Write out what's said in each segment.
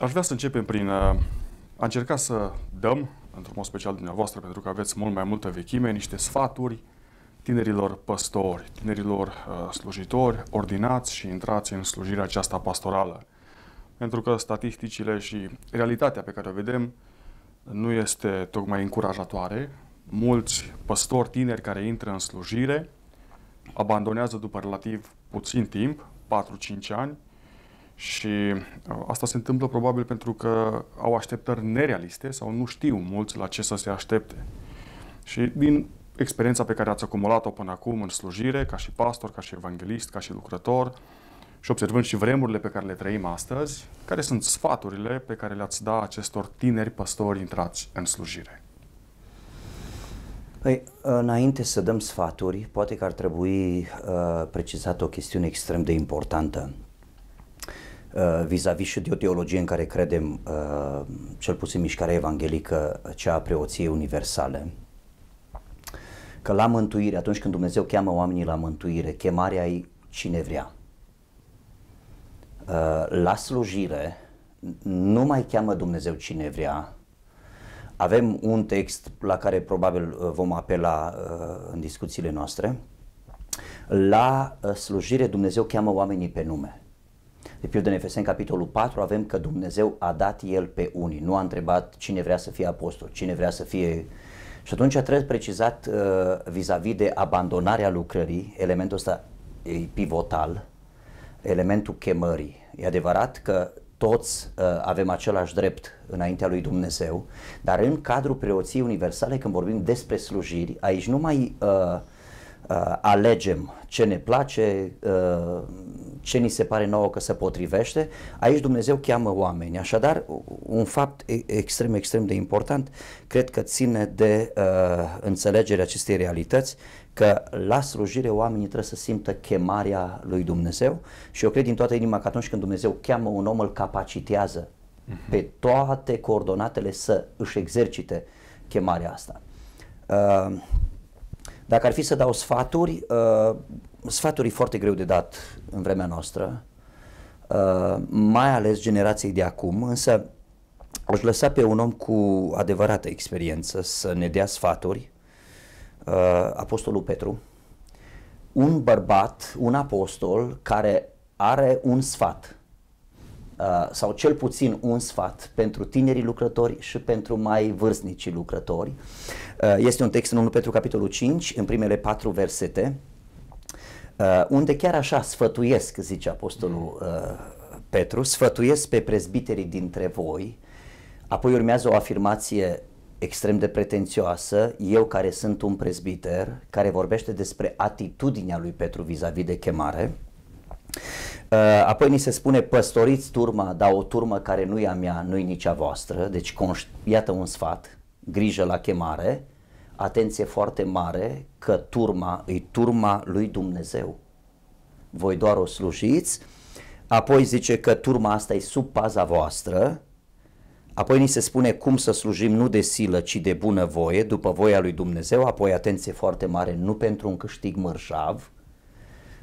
Aș vrea să începem prin uh, a încerca să dăm, într-un mod special dumneavoastră, pentru că aveți mult mai multă vechime, niște sfaturi tinerilor păstori, tinerilor uh, slujitori, ordinați și intrați în slujirea aceasta pastorală. Pentru că statisticile și realitatea pe care o vedem nu este tocmai încurajatoare. Mulți păstori tineri care intră în slujire abandonează după relativ puțin timp, 4-5 ani, și uh, asta se întâmplă probabil pentru că au așteptări nerealiste sau nu știu mulți la ce să se aștepte. Și din experiența pe care ați acumulat-o până acum în slujire, ca și pastor, ca și evanghelist, ca și lucrător, și observând și vremurile pe care le trăim astăzi, care sunt sfaturile pe care le-ați da acestor tineri păstori intrați în slujire? Păi, înainte să dăm sfaturi, poate că ar trebui uh, precizat o chestiune extrem de importantă. Uh, vis-a-vis și de o teologie în care credem, uh, cel puțin mișcarea evanghelică, cea a preoției universale, că la mântuire, atunci când Dumnezeu cheamă oamenii la mântuire, chemarea ei cine vrea. Uh, la slujire nu mai cheamă Dumnezeu cine vrea. Avem un text la care probabil vom apela în discuțiile noastre. La slujire Dumnezeu cheamă oamenii pe nume. De pildă în Efeseni, capitolul 4, avem că Dumnezeu a dat El pe unii, nu a întrebat cine vrea să fie apostol, cine vrea să fie... Și atunci trebuie precizat uh, vis-a-vis de abandonarea lucrării, elementul ăsta e pivotal, elementul chemării. E adevărat că toți uh, avem același drept înaintea lui Dumnezeu, dar în cadrul preoției universale, când vorbim despre slujiri, aici nu mai uh, uh, alegem ce ne place, uh, ce ni se pare nouă că se potrivește, aici Dumnezeu cheamă oameni. Așadar, un fapt extrem, extrem de important, cred că ține de uh, înțelegerea acestei realități, că la slujire oamenii trebuie să simtă chemarea lui Dumnezeu și eu cred din toată inima că atunci când Dumnezeu cheamă un om, îl capacitează uh-huh. pe toate coordonatele să își exercite chemarea asta. Uh, dacă ar fi să dau sfaturi, uh, sfaturi e foarte greu de dat în vremea noastră, uh, mai ales generației de acum, însă aș lăsa pe un om cu adevărată experiență să ne dea sfaturi, uh, Apostolul Petru, un bărbat, un apostol care are un sfat uh, sau cel puțin un sfat pentru tinerii lucrători și pentru mai vârstnicii lucrători. Uh, este un text în 1 Petru capitolul 5, în primele patru versete, Uh, unde chiar așa sfătuiesc, zice Apostolul uh, Petru, sfătuiesc pe prezbiterii dintre voi, apoi urmează o afirmație extrem de pretențioasă, eu care sunt un prezbiter, care vorbește despre atitudinea lui Petru vis-a-vis de chemare, uh, Apoi ni se spune păstoriți turma, dar o turmă care nu e a mea, nu e nici a voastră, deci iată un sfat, grijă la chemare atenție foarte mare că turma e turma lui Dumnezeu. Voi doar o slujiți, apoi zice că turma asta e sub paza voastră, apoi ni se spune cum să slujim nu de silă, ci de bună voie, după voia lui Dumnezeu, apoi atenție foarte mare, nu pentru un câștig mărșav,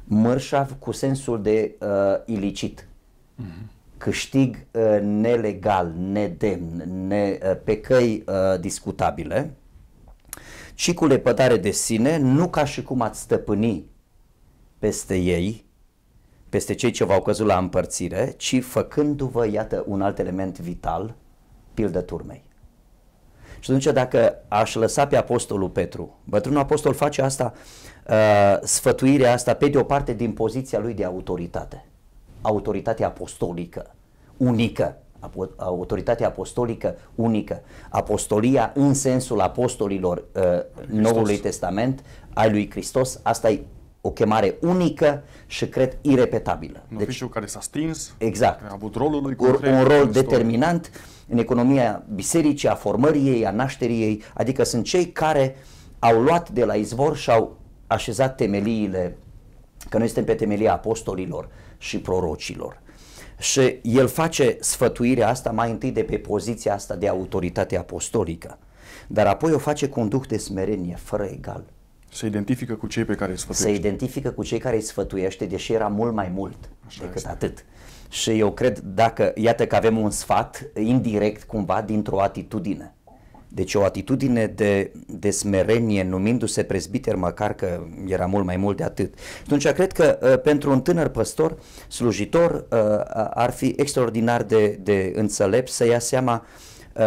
mărșav cu sensul de uh, ilicit. Mm-hmm câștig uh, nelegal, nedemn, ne, uh, pe căi uh, discutabile, și cu lepădare de sine, nu ca și cum ați stăpâni peste ei, peste cei ce v-au căzut la împărțire, ci făcându-vă, iată, un alt element vital, pildă turmei. Și atunci dacă aș lăsa pe Apostolul Petru, bătrânul apostol face asta, uh, sfătuirea asta, pe de o parte, din poziția lui de autoritate, autoritatea apostolică, unică, autoritatea apostolică unică, apostolia în sensul apostolilor uh, Noului Testament, ai lui Hristos, asta e o chemare unică și cred irepetabilă. Un deci, care s-a stins, exact, a avut rolul lui un, un rol Hristos. determinant în economia bisericii, a formării ei, a nașterii ei, adică sunt cei care au luat de la izvor și au așezat temeliile, că noi suntem pe temelia apostolilor și prorocilor. Și el face sfătuirea asta mai întâi de pe poziția asta de autoritate apostolică, dar apoi o face cu un duh de smerenie, fără egal. Se identifică cu cei pe care îi sfătuiește. Se identifică cu cei care îi sfătuiește, deși era mult mai mult Așa decât este. atât. Și eu cred, dacă, iată că avem un sfat indirect cumva dintr-o atitudine. Deci o atitudine de, de smerenie, numindu-se prezbiter, măcar că era mult mai mult de atât. Atunci, cred că uh, pentru un tânăr păstor, slujitor, uh, ar fi extraordinar de, de înțelept să ia seama uh,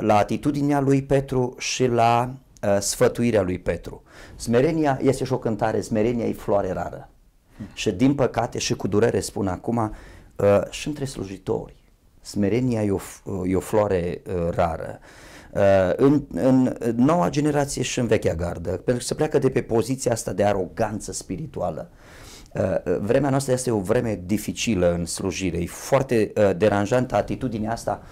la atitudinea lui Petru și la uh, sfătuirea lui Petru. Smerenia este și o cântare, smerenia e floare rară. Și din păcate și cu durere spun acum, uh, și între slujitori. Smerenia e o, e o floare uh, rară. Uh, Uh, în, în noua generație și în vechea gardă, pentru că se pleacă de pe poziția asta de aroganță spirituală. Uh, vremea noastră este o vreme dificilă în slujire, e foarte uh, deranjantă atitudinea asta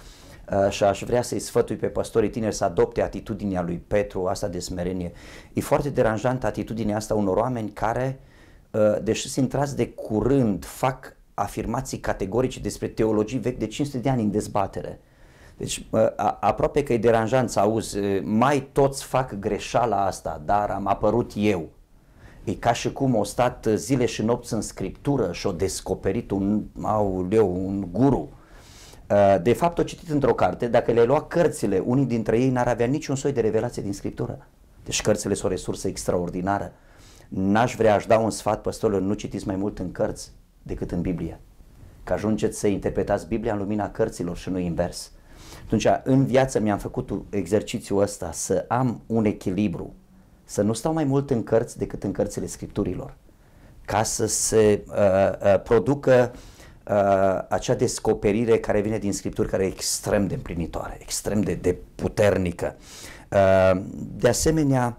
și aș vrea să-i sfătui pe păstorii tineri să adopte atitudinea lui Petru, asta de smerenie. E foarte deranjantă atitudinea asta unor oameni care, deși sunt intrați de curând, fac afirmații categorice despre teologii vechi de 500 de ani în dezbatere. Deci a, aproape că e deranjant să auzi, mai toți fac greșeala asta, dar am apărut eu. E ca și cum o stat zile și nopți în scriptură și o descoperit un, auleu, un guru. De fapt, o citit într-o carte, dacă le lua cărțile, unii dintre ei n-ar avea niciun soi de revelație din scriptură. Deci cărțile sunt o resursă extraordinară. N-aș vrea, aș da un sfat păstorilor, nu citiți mai mult în cărți decât în Biblie. Că ajungeți să interpretați Biblia în lumina cărților și nu invers. Atunci, în viață mi-am făcut exercițiul ăsta să am un echilibru, să nu stau mai mult în cărți decât în cărțile scripturilor, ca să se uh, uh, producă uh, acea descoperire care vine din scripturi, care e extrem de împlinitoare, extrem de, de puternică. Uh, de asemenea,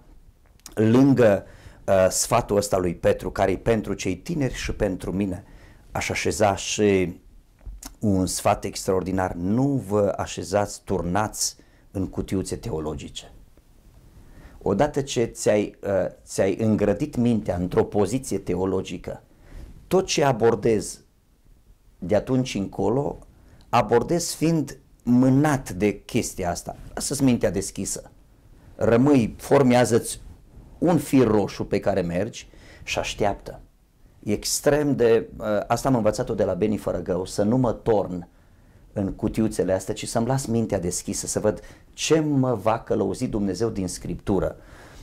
lângă uh, sfatul ăsta lui Petru, care e pentru cei tineri și pentru mine, aș așeza și un sfat extraordinar, nu vă așezați turnați în cutiuțe teologice. Odată ce ți-ai, uh, ți-ai îngrădit mintea într-o poziție teologică, tot ce abordezi de atunci încolo, abordezi fiind mânat de chestia asta. Lasă-ți mintea deschisă. Rămâi, formează-ți un fir roșu pe care mergi și așteaptă extrem de, uh, asta am învățat-o de la Beni gău, să nu mă torn în cutiuțele astea, ci să-mi las mintea deschisă, să văd ce mă va călăuzi Dumnezeu din Scriptură.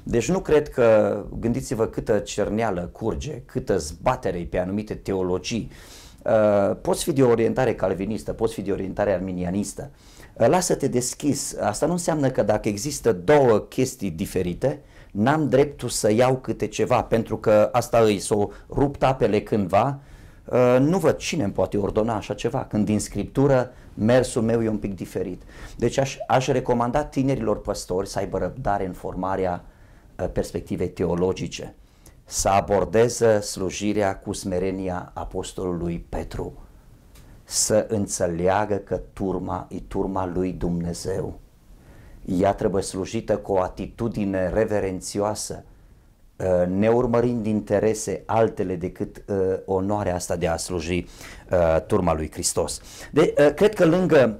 Deci nu cred că, gândiți-vă câtă cerneală curge, câtă zbatere pe anumite teologii, uh, poți fi de orientare calvinistă, poți fi de orientare arminianistă. lasă-te deschis. Asta nu înseamnă că dacă există două chestii diferite, n-am dreptul să iau câte ceva pentru că asta îi s-o rupt apele cândva, uh, nu văd cine îmi poate ordona așa ceva, când din scriptură mersul meu e un pic diferit. Deci aș, aș recomanda tinerilor păstori să aibă răbdare în formarea uh, perspectivei teologice, să abordeze slujirea cu smerenia apostolului Petru, să înțeleagă că turma e turma lui Dumnezeu ea trebuie slujită cu o atitudine reverențioasă, uh, ne urmărind interese altele decât uh, onoarea asta de a sluji uh, turma lui Hristos. De, cred că lângă,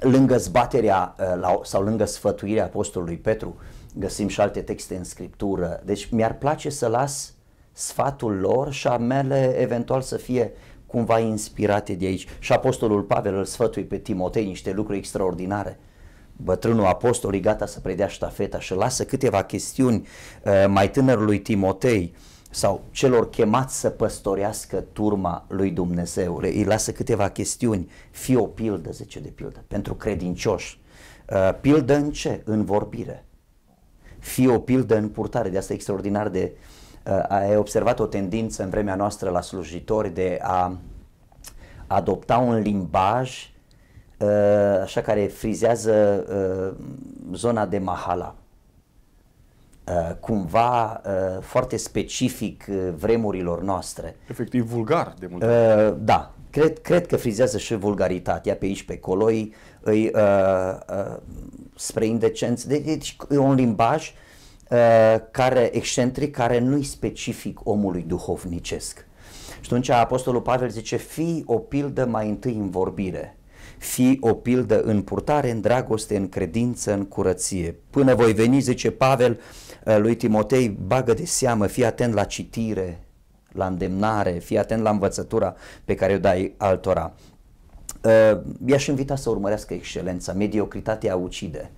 lângă zbaterea sau lângă sfătuirea apostolului Petru, găsim și alte texte în scriptură. Deci mi-ar place să las sfatul lor și a mele eventual să fie cumva inspirate de aici. Și apostolul Pavel îl sfătuie pe Timotei niște lucruri extraordinare bătrânul apostol e gata să predea ștafeta și lasă câteva chestiuni eh, mai tânărului Timotei sau celor chemați să păstorească turma lui Dumnezeu. îi lasă câteva chestiuni. Fi o pildă, zice de pildă, pentru credincioși. Eh, pildă în ce? În vorbire. Fi o pildă în purtare. De asta e extraordinar de... Eh, ai observat o tendință în vremea noastră la slujitori de a adopta un limbaj Uh, așa care frizează uh, zona de Mahala. Uh, cumva foarte specific vremurilor noastre. Efectiv vulgar de multe Da, cred, cred că frizează și vulgaritatea pe aici, pe acolo, îi, îi, uh, uh, spre indecență. Deci e un limbaj uh, care, excentric care nu-i specific omului duhovnicesc. Și atunci Apostolul Pavel zice, fii o pildă mai întâi în vorbire fii o pildă în purtare, în dragoste, în credință, în curăție. Până voi veni, zice Pavel eh, lui Timotei, bagă de seamă, fii atent la citire, la îndemnare, fii atent la învățătura pe care o dai altora. Eh, i-aș invita să urmărească excelența, mediocritatea ucide.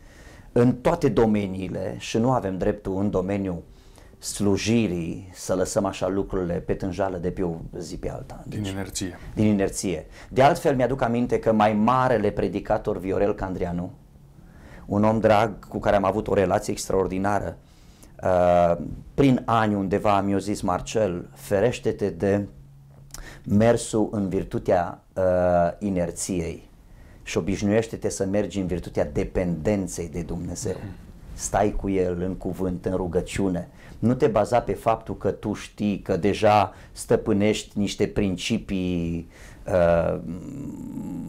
În toate domeniile și nu avem dreptul în domeniul uh, slujirii să lăsăm așa lucrurile pe tânjală de pe o zi pe alta. Deci, din inerție. Din inerție. De altfel mi-aduc aminte că mai marele predicator Viorel Candrianu, un om drag cu care am avut o relație extraordinară, uh, prin ani undeva mi-a zis Marcel, ferește-te de mersul în virtutea uh, inerției și obișnuiește-te să mergi în virtutea dependenței de Dumnezeu. Stai cu El în cuvânt, în rugăciune, nu te baza pe faptul că tu știi că deja stăpânești niște principii uh,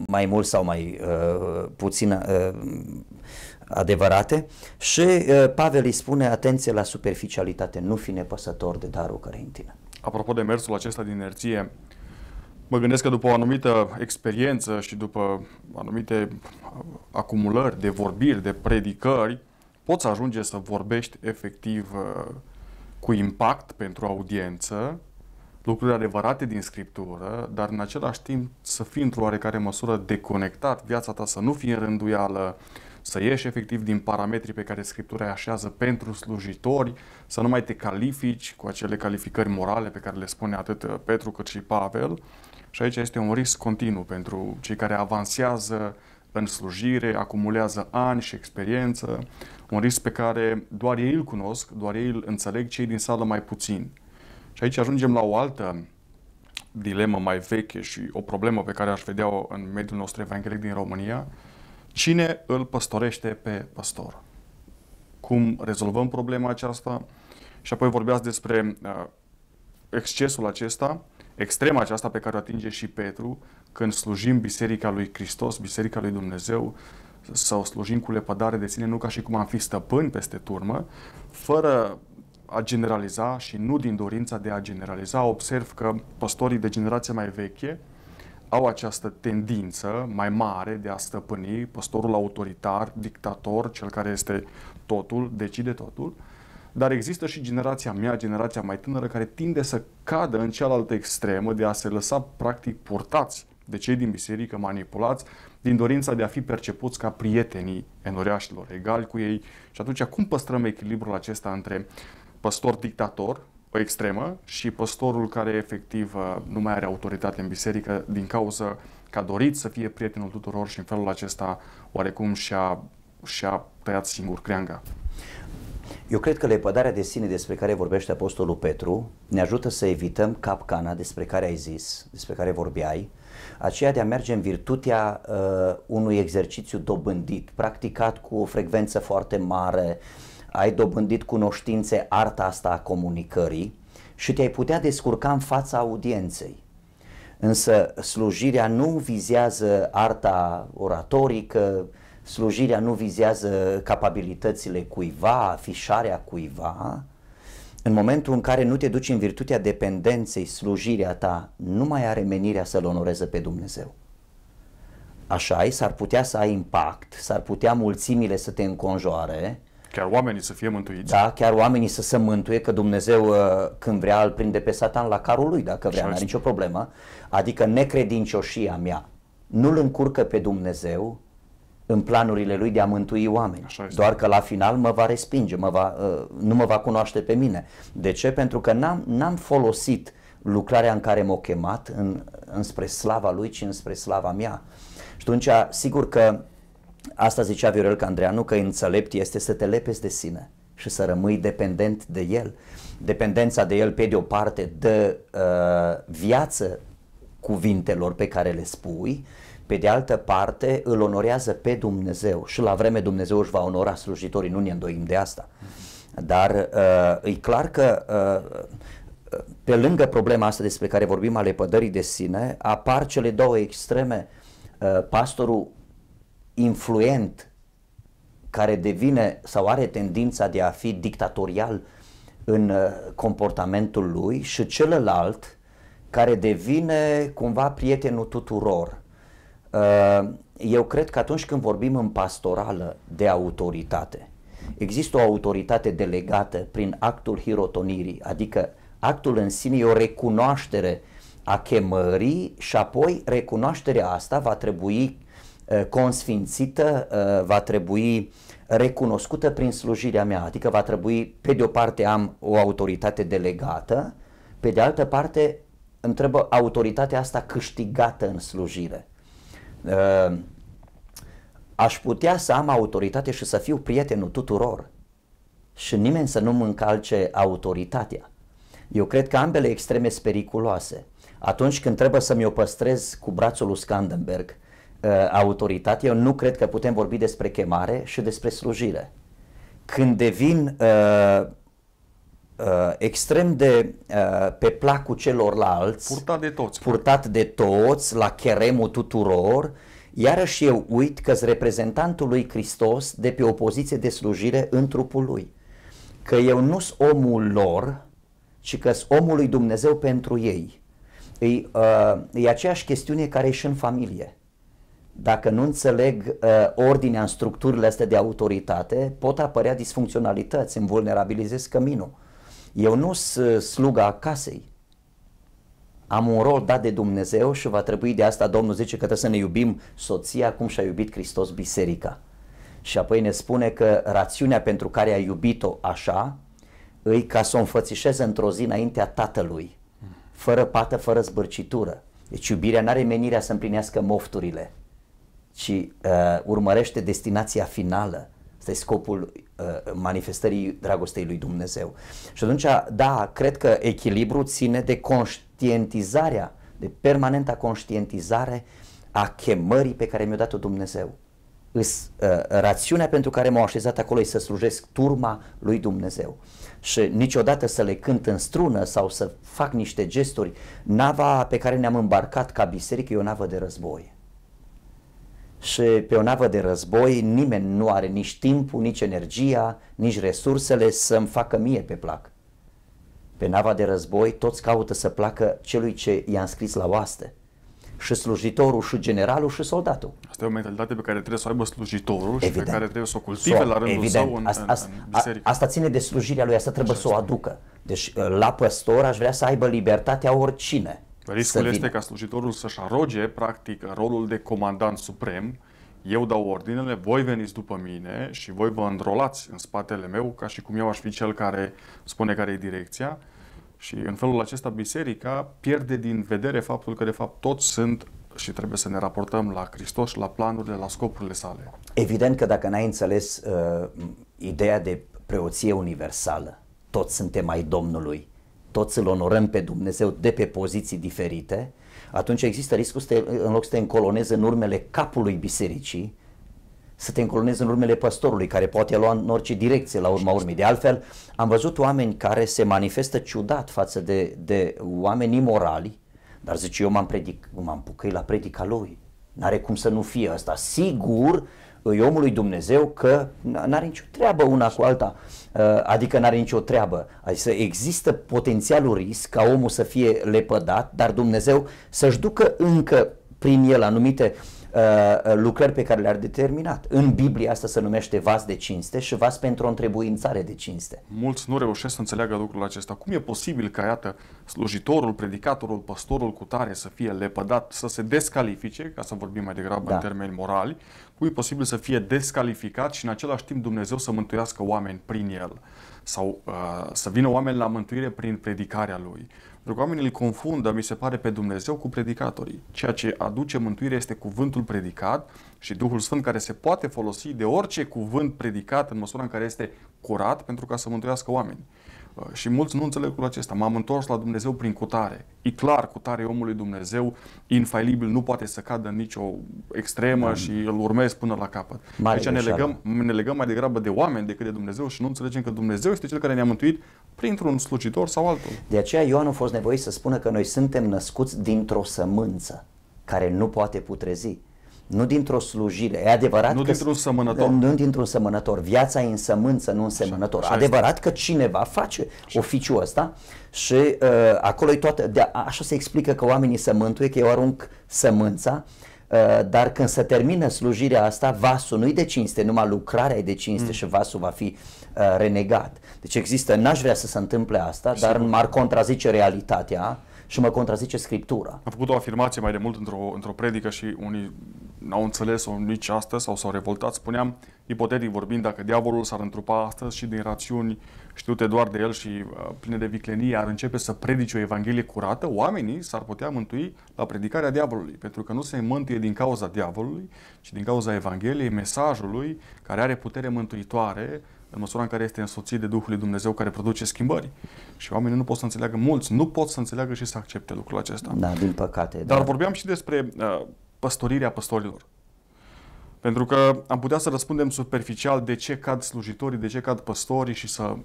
mai mult sau mai uh, puțin uh, adevărate și uh, Pavel îi spune atenție la superficialitate, nu fi nepăsător de darul care în tine. Apropo de mersul acesta din inerție, mă gândesc că după o anumită experiență și după anumite uh, acumulări de vorbiri, de predicări, poți ajunge să vorbești efectiv uh, cu impact pentru audiență, lucruri adevărate din scriptură, dar în același timp să fii într-o oarecare măsură deconectat, viața ta să nu fie în rânduială, să ieși efectiv din parametrii pe care Scriptura îi așează pentru slujitori, să nu mai te califici cu acele calificări morale pe care le spune atât uh, Petru cât și Pavel. Și aici este un risc continuu pentru cei care avansează în slujire, acumulează ani și experiență, un risc pe care doar ei îl cunosc, doar ei îl înțeleg, cei din sală mai puțin. Și aici ajungem la o altă dilemă mai veche și o problemă pe care aș vedea-o în mediul nostru evanghelic din România. Cine îl păstorește pe păstor? Cum rezolvăm problema aceasta? Și apoi vorbeați despre uh, excesul acesta, extrema aceasta pe care o atinge și Petru, când slujim Biserica lui Hristos, Biserica lui Dumnezeu, să o slujim cu lepădare de sine, nu ca și cum am fi stăpâni peste turmă, fără a generaliza și nu din dorința de a generaliza, observ că păstorii de generație mai veche au această tendință mai mare de a stăpâni păstorul autoritar, dictator, cel care este totul, decide totul, dar există și generația mea, generația mai tânără, care tinde să cadă în cealaltă extremă de a se lăsa practic purtați de cei din biserică manipulați din dorința de a fi percepuți ca prietenii enoriașilor, egali cu ei. Și atunci cum păstrăm echilibrul acesta între păstor-dictator, o extremă, și păstorul care efectiv uh, nu mai are autoritate în biserică din cauza că a dorit să fie prietenul tuturor și în felul acesta oarecum și-a, și-a tăiat singur creanga. Eu cred că lepădarea de sine despre care vorbește Apostolul Petru ne ajută să evităm capcana despre care ai zis, despre care vorbeai, aceea de a merge în virtutea uh, unui exercițiu dobândit, practicat cu o frecvență foarte mare, ai dobândit cunoștințe arta asta a comunicării și te-ai putea descurca în fața audienței. Însă slujirea nu vizează arta oratorică, slujirea nu vizează capabilitățile cuiva, afișarea cuiva, în momentul în care nu te duci în virtutea dependenței, slujirea ta, nu mai are menirea să-L onoreze pe Dumnezeu. Așa e, s-ar putea să ai impact, s-ar putea mulțimile să te înconjoare. Chiar oamenii să fie mântuiți. Da, chiar oamenii să se mântuie, că Dumnezeu uh, când vrea îl prinde pe satan la carul lui, dacă vrea, nu are nicio problemă. Adică necredincioșia mea nu-L încurcă pe Dumnezeu în planurile lui de a mântui oameni. Doar că la final mă va respinge, mă va, uh, nu mă va cunoaște pe mine. De ce? Pentru că n-am, n-am folosit lucrarea în care m-a chemat în, înspre slava lui, ci înspre slava mea. Și atunci, sigur că asta zicea Viorel Candreanu, că înțelept este să te lepezi de sine și să rămâi dependent de el. Dependența de el, pe de o parte, dă uh, viață cuvintelor pe care le spui, uh, pe de altă parte, îl onorează pe Dumnezeu și la vreme Dumnezeu își va onora slujitorii, nu ne îndoim de asta. Dar uh, e clar că uh, pe lângă problema asta despre care vorbim, ale pădării de sine, apar cele două extreme. Uh, pastorul influent care devine sau are tendința de a fi dictatorial în uh, comportamentul lui și celălalt care devine cumva prietenul tuturor Uh, eu cred că atunci când vorbim în pastorală de autoritate, există o autoritate delegată prin actul hirotonirii, adică actul în sine e o recunoaștere a chemării și apoi recunoașterea asta va trebui uh, consfințită, uh, va trebui recunoscută prin slujirea mea, adică va trebui, pe de o parte am o autoritate delegată, pe de altă parte întrebă autoritatea asta câștigată în slujire. Uh, aș putea să am autoritate și să fiu prietenul tuturor și nimeni să nu-mi încalce autoritatea. Eu cred că ambele extreme sunt periculoase. Atunci când trebuie să-mi o păstrez cu brațul lui Scandenberg uh, autoritatea, eu nu cred că putem vorbi despre chemare și despre slujire. Când devin uh, uh, extrem de uh, pe placul celorlalți, purtat de toți, purtat de toți la cheremul tuturor, iarăși eu uit că reprezentantul lui Hristos de pe o poziție de slujire în trupul lui. Că eu nu sunt omul lor, ci că sunt omul lui Dumnezeu pentru ei. E, uh, e aceeași chestiune care e și în familie. Dacă nu înțeleg uh, ordinea în structurile astea de autoritate, pot apărea disfuncționalități, îmi vulnerabilizez căminul. Eu nu sunt sluga casei. Am un rol dat de Dumnezeu și va trebui de asta, Domnul zice că trebuie să ne iubim soția cum și-a iubit Hristos biserica. Și apoi ne spune că rațiunea pentru care a iubit-o așa, îi ca să o înfățișeze într-o zi înaintea tatălui, fără pată, fără zbârcitură. Deci iubirea nu are menirea să împlinească mofturile, ci uh, urmărește destinația finală. Asta e scopul Uh, manifestării dragostei lui Dumnezeu. Și atunci, da, cred că echilibru ține de conștientizarea, de permanenta conștientizare a chemării pe care mi-o dat-o Dumnezeu. Îs, uh, rațiunea pentru care m-au așezat acolo e să slujesc turma lui Dumnezeu și niciodată să le cânt în strună sau să fac niște gesturi. Nava pe care ne-am îmbarcat ca biserică e o navă de război și pe o navă de război nimeni nu are nici timpul, nici energia, nici resursele să-mi facă mie pe plac. Pe nava de război toți caută să placă celui ce i-a înscris la oaste. Și slujitorul, și generalul, și soldatul. Asta e o mentalitate pe care trebuie să o aibă slujitorul evident. și pe care trebuie să o cultive la rândul evident. său în, asta, asta, în biserică. Asta ține de slujirea lui, asta trebuie Așa să o exact. aducă. Deci la păstor aș vrea să aibă libertatea oricine Riscul este ca slujitorul să-și aroge, practic, rolul de comandant suprem. Eu dau ordinele, voi veniți după mine și voi vă înrolați în spatele meu, ca și cum eu aș fi cel care spune care e direcția. Și în felul acesta biserica pierde din vedere faptul că de fapt toți sunt și trebuie să ne raportăm la Hristos, la planurile, la scopurile sale. Evident că dacă n-ai înțeles uh, ideea de preoție universală, toți suntem ai Domnului, toți îl onorăm pe Dumnezeu de pe poziții diferite, atunci există riscul să te, în loc să te încolonezi în urmele capului bisericii, să te încolonezi în urmele păstorului, care poate lua în orice direcție la urma urmei. De altfel, am văzut oameni care se manifestă ciudat față de, de oameni imorali, dar zice, eu m-am, predic, m-am pucăit la predica lui. N-are cum să nu fie asta. Sigur, îi omul Dumnezeu că n-are nicio treabă una cu alta, uh, adică n-are nicio treabă. Adică există potențialul risc ca omul să fie lepădat, dar Dumnezeu să-și ducă încă prin el anumite uh, Uh, uh, lucrări pe care le-ar determinat. În Biblie asta se numește vas de cinste și vas pentru o întrebuințare de cinste. Mulți nu reușesc să înțeleagă lucrul acesta. Cum e posibil ca, iată, slujitorul, predicatorul, pastorul cu tare să fie lepădat, să se descalifice, ca să vorbim mai degrabă da. în termeni morali, cum e posibil să fie descalificat și în același timp Dumnezeu să mântuiască oameni prin el? sau uh, să vină oameni la mântuire prin predicarea lui. Pentru că oamenii îl confundă, mi se pare, pe Dumnezeu cu predicatorii. Ceea ce aduce mântuire este cuvântul predicat și Duhul Sfânt care se poate folosi de orice cuvânt predicat în măsura în care este curat pentru ca să mântuiască oamenii. Uh, și mulți nu înțeleg lucrul acesta. M-am întors la Dumnezeu prin cutare. E clar, cutare omului Dumnezeu, infailibil, nu poate să cadă în nicio extremă mm. și îl urmez până la capăt. Mare Aici ne legăm, ne legăm mai degrabă de oameni decât de Dumnezeu și nu înțelegem că Dumnezeu este Cel care ne-a mântuit printr-un slujitor sau altul. De aceea Ioan a fost nevoit să spună că noi suntem născuți dintr-o sămânță care nu poate putrezi nu dintr-o slujire. E adevărat nu că dintr-un Nu dintr-un sămănător. Viața e în sămânță, nu în semănător. adevărat este. că cineva face așa. oficiul ăsta și uh, acolo e toată... De, așa se explică că oamenii sământuie, că eu arunc sămânța, uh, dar când se termină slujirea asta, vasul nu-i de cinste, numai lucrarea e de cinste mm. și vasul va fi uh, renegat. Deci există, n-aș vrea să se întâmple asta, Sigur. dar m-ar contrazice realitatea și mă contrazice Scriptura. Am făcut o afirmație mai de mult într-o, într-o predică și unii n-au înțeles-o nici astăzi sau s-au revoltat. Spuneam, ipotetic vorbind, dacă diavolul s-ar întrupa astăzi și din rațiuni știute doar de el și uh, pline de viclenie ar începe să predice o evanghelie curată, oamenii s-ar putea mântui la predicarea diavolului, pentru că nu se mântuie din cauza diavolului, ci din cauza evangheliei, mesajului care are putere mântuitoare în măsura în care este însoțit de Duhul lui Dumnezeu care produce schimbări. Și oamenii nu pot să înțeleagă, mulți nu pot să înțeleagă și să accepte lucrul acesta. Da, din păcate. Dar da. vorbeam și despre uh, păstorirea păstorilor. Pentru că am putea să răspundem superficial de ce cad slujitorii, de ce cad păstorii și să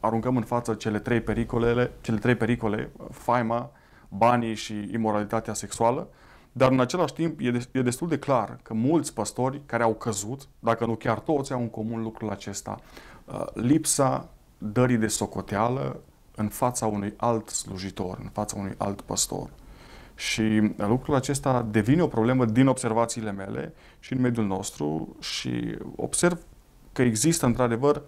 aruncăm în față cele trei, pericolele, cele trei pericole, faima, banii și imoralitatea sexuală, dar în același timp e, e destul de clar că mulți păstori care au căzut, dacă nu chiar toți, au în comun lucrul acesta. Uh, lipsa dării de socoteală în fața unui alt slujitor, în fața unui alt păstor. Și uh, lucrul acesta devine o problemă din observațiile mele și în mediul nostru și observ că există într-adevăr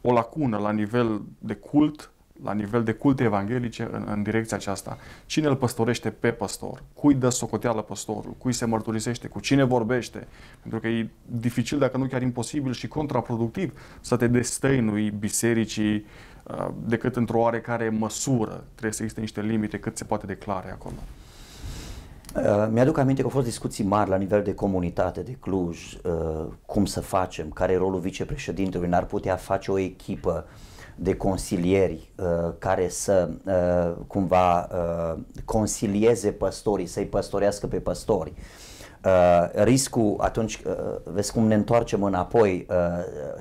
o lacună la nivel de cult la nivel de culte evanghelice în, în direcția aceasta. Cine îl păstorește pe păstor? Cui dă socoteală păstorul? Cui se mărturisește? Cu cine vorbește? Pentru că e dificil, dacă nu chiar imposibil și contraproductiv să te destăinui bisericii uh, decât într-o oarecare măsură. Trebuie să existe niște limite cât se poate declare acolo. Uh, mi-aduc aminte că au fost discuții mari la nivel de comunitate, de Cluj, uh, cum să facem, care e rolul vicepreședintelui, n-ar putea face o echipă uh, de consilieri uh, care să uh, cumva uh, consilieze păstorii, să-i păstorească pe păstori. Uh, riscul atunci, uh, vezi cum ne întoarcem înapoi uh,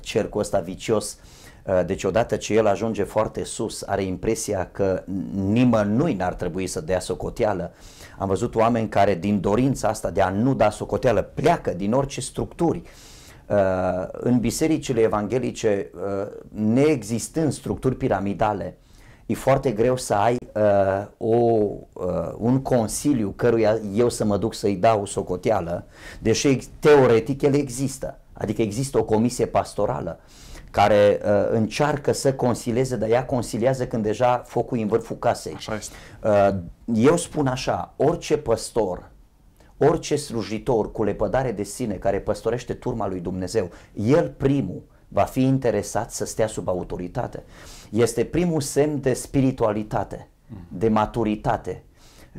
cercul ăsta vicios, uh, deci odată ce el ajunge foarte sus, are impresia că nimănui n-ar trebui să dea socoteală. Am văzut oameni care din dorința asta de a nu da socoteală pleacă din orice structuri. Uh, Uh, în bisericile evanghelice, uh, neexistând structuri piramidale, e foarte greu să ai uh, o, uh, un consiliu căruia eu să mă duc să-i dau socoteală, deși teoretic ele există. Adică există o comisie pastorală care uh, încearcă să consilieze, dar ea consiliază când deja focul e în vârful casei. Uh, eu spun așa, orice păstor orice slujitor cu lepădare de sine care păstorește turma lui Dumnezeu, el primul va fi interesat să stea sub autoritate. Este primul semn de spiritualitate, de maturitate,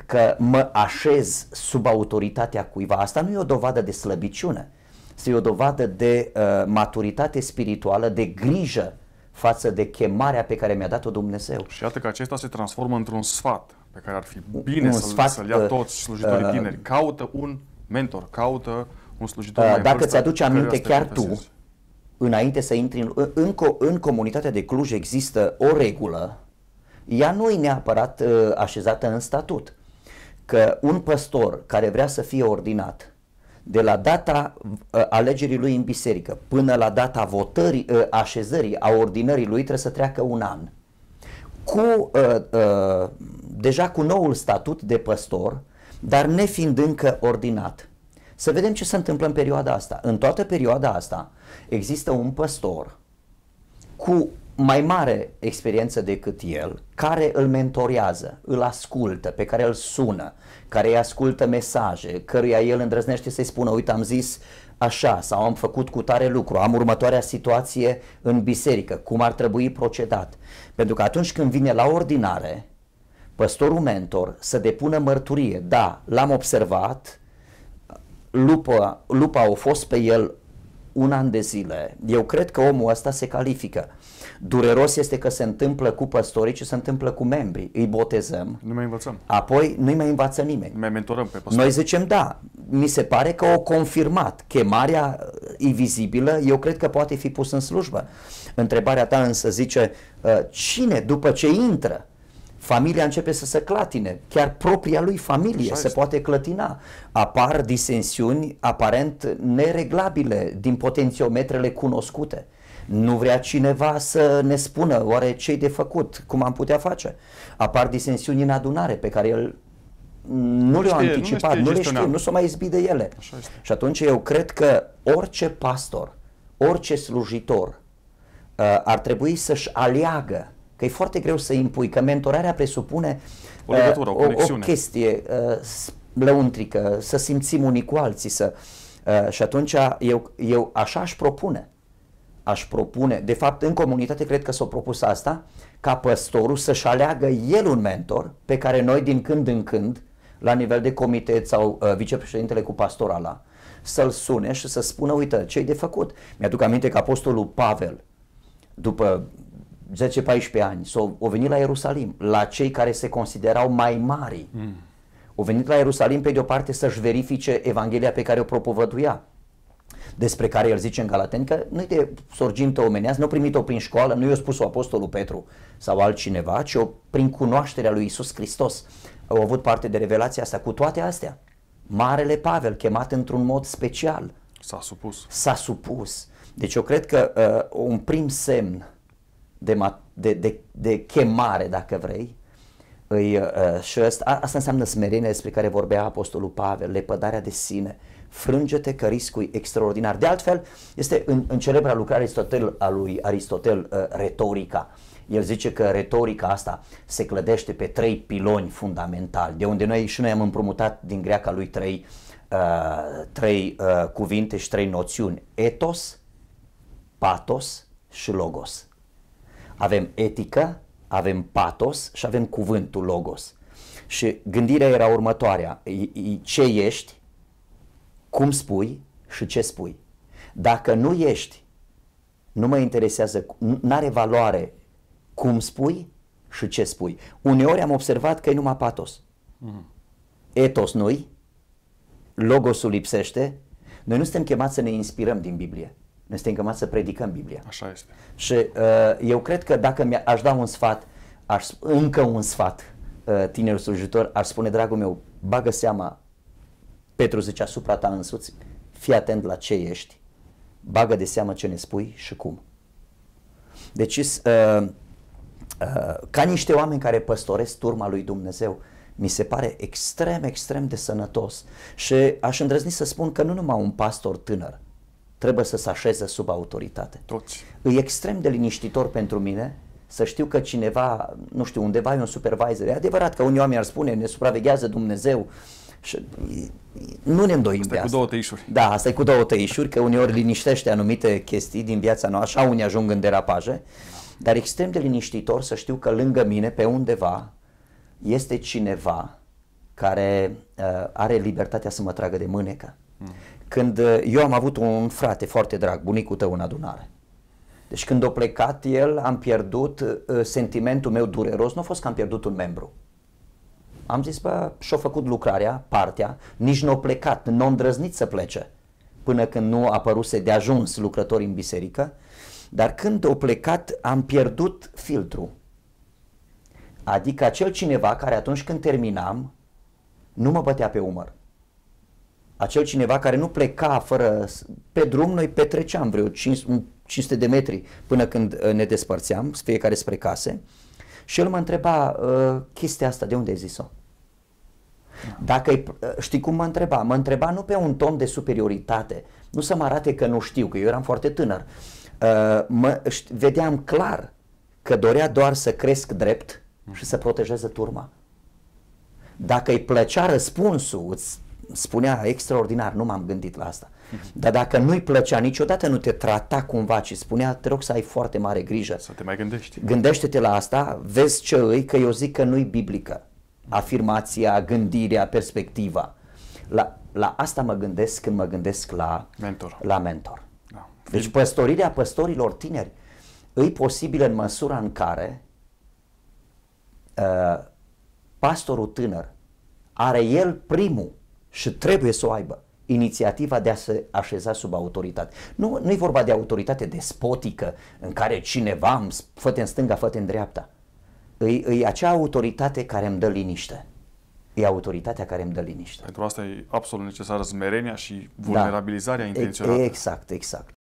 că mă așez sub autoritatea cuiva. Asta nu e o dovadă de slăbiciune, este o dovadă de uh, maturitate spirituală, de grijă față de chemarea pe care mi-a dat-o Dumnezeu. Și iată că acesta se transformă într-un sfat, pe care ar fi bine să-l, sfat, să-l ia uh, toți slujitorii uh, tineri. Caută un mentor, caută un slujitor uh, mai Dacă ți aduci aminte chiar tu, înainte să intri în, în, în comunitatea de Cluj există o regulă, ea nu e neapărat uh, așezată în statut, că un păstor care vrea să fie ordinat, de la data uh, alegerii lui în biserică până la data votării, uh, așezării, a ordinării lui, trebuie să treacă un an cu, uh, uh, deja cu noul statut de păstor, dar nefiind încă ordinat. Să vedem ce se întâmplă în perioada asta. În toată perioada asta există un păstor cu mai mare experiență decât el, care îl mentorează, îl ascultă, pe care îl sună, care îi ascultă mesaje, căruia el îndrăznește să-i spună, uite, am zis așa sau am făcut cu tare lucru, am următoarea situație în biserică, cum ar trebui procedat. Pentru că atunci când vine la ordinare, păstorul mentor să depună mărturie, da, l-am observat, lupa, lupa a fost pe el un an de zile, eu cred că omul ăsta se califică. Dureros este că se întâmplă cu păstorii, ce se întâmplă cu membrii. Îi botezăm. Nu mai învățăm. Apoi nu mai învață nimeni. Nu mai mentorăm pe păstori. Noi zicem da. Mi se pare că au confirmat. Chemarea e vizibilă. Eu cred că poate fi pus în slujbă. Întrebarea ta însă zice uh, cine după ce intră familia începe să se clatine, chiar propria lui familie Așa se este. poate clătina. Apar disensiuni aparent nereglabile din potențiometrele cunoscute. Nu vrea cineva să ne spună oare ce de făcut, cum am putea face. Apar disensiuni în adunare pe care el nu, le-a anticipat, nu, nu le știu, nu s-o mai izbi de ele. Și atunci eu cred că orice pastor, orice slujitor uh, ar trebui să-și aleagă, că e foarte greu să impui, că mentorarea presupune uh, o, legătură, o, o chestie uh, lăuntrică, să simțim unii cu alții. Să, uh, și atunci eu, eu așa aș propune aș propune, de fapt în comunitate cred că s-a propus asta, ca păstorul să-și aleagă el un mentor pe care noi din când în când, la nivel de comitet sau uh, vicepreședintele cu pastorala, să-l sune și să spună, uite, ce-i de făcut? Mi-aduc aminte că apostolul Pavel, după 10-14 ani, s a o venit la Ierusalim, la cei care se considerau mai mari. Mm. O venit la Ierusalim, pe de o parte, să-și verifice Evanghelia pe care o propovăduia despre care el zice în Galateni că nu de sorgintă omenească, nu a primit-o prin școală, nu i-a spus-o Apostolul Petru sau altcineva, ci o prin cunoașterea lui Isus Hristos. Au avut parte de revelația asta. Cu toate astea, Marele Pavel, chemat într-un mod special, s-a supus. S-a supus. Deci eu cred că uh, un prim semn de, ma- de, de, de chemare, dacă vrei, îi, uh, și asta, asta înseamnă smerenie despre care vorbea Apostolul Pavel, lepădarea de sine. Uh, frânge-te că riscul extraordinar. De altfel, este în, în celebra lucrare Aristotel, a lui Aristotel, uh, Retorica. El zice că retorica asta se clădește pe trei piloni fundamentali, de unde noi și noi am împrumutat din greaca lui trei, uh, trei uh, cuvinte și trei noțiuni. Etos, patos și logos. Avem etică, avem patos și avem cuvântul logos. Și gândirea era următoarea, ce ești, cum spui și ce spui. Dacă nu ești, nu mă interesează, nu are valoare cum spui și ce spui. Uneori am observat că e numai patos. Mm. Etos nu logosul lipsește. Noi nu suntem chemați să ne inspirăm din Biblie. Noi suntem chemați să predicăm Biblia. Așa este. Și uh, eu cred că dacă mi-aș da un sfat, aș, încă un sfat, uh, tinerul slujitor, aș spune, dragul meu, bagă seama Petru zice asupra ta însuți, fii atent la ce ești, bagă de seamă ce ne spui și cum. Deci, uh, uh, ca niște oameni care păstoresc turma lui Dumnezeu, mi se pare extrem, extrem de sănătos și aș îndrăzni să spun că nu numai un pastor tânăr trebuie să se așeze sub autoritate. Toți. E extrem de liniștitor pentru mine să știu că cineva, nu știu, undeva e un supervisor. E adevărat că unii oameni ar spune, ne supraveghează Dumnezeu, uh, și nu ne îndoim asta de asta. cu două tăișuri. Da, asta e cu două tăișuri, că uneori liniștește anumite chestii din viața noastră, așa unii ajung în derapaje, dar extrem de liniștitor să știu că lângă mine, pe undeva, este cineva care uh, are libertatea să mă tragă de mânecă. Mm. Când uh, eu am avut un frate foarte drag, bunicul tău în adunare, deci când a plecat el, am pierdut uh, sentimentul meu dureros, nu a fost că am pierdut un membru. Mm am zis, bă, și-a făcut lucrarea, partea, nici n-a plecat, n-a îndrăznit să plece până când nu apăruse de ajuns lucrători în biserică, dar când au plecat am pierdut filtru. Adică acel cineva care atunci când terminam nu mă bătea pe umăr. Acel cineva care nu pleca fără... Pe drum noi petreceam vreo 500 de metri până când uh, ne despărțeam, fiecare spre case. Și el mă întreba uh, chestia asta, de unde ai zis-o? Dacă ă, știi cum mă întreba? Mă întreba nu pe un ton de superioritate, nu să mă arate că nu știu, că eu eram foarte tânăr. Uh, mă, șt, vedeam clar că dorea doar să cresc drept și să protejeze turma. Dacă îi plăcea răspunsul, îți spunea extraordinar, nu m-am gândit la asta. Mhm. Dar dacă nu-i plăcea niciodată, nu te trata cumva, ci spunea, te rog să ai foarte mare grijă. Să te mai gândești. Gândește-te la asta, vezi ce îi, că eu zic că nu-i biblică. Afirmația, gândirea, perspectiva. La, la asta mă gândesc când mă gândesc la mentor. La mentor. Da. Deci păstorirea păstorilor tineri îi posibilă în măsura în care uh, pastorul tânăr are el primul și trebuie să o aibă inițiativa de a se așeza sub autoritate. Nu, nu e vorba de autoritate despotică în care cineva făte în stânga, făte în dreapta. E, e acea autoritate care îmi dă liniște. E autoritatea care îmi dă liniște. Pentru asta e absolut necesară smerenia și da. vulnerabilizarea da, intenționată. Exact, exact.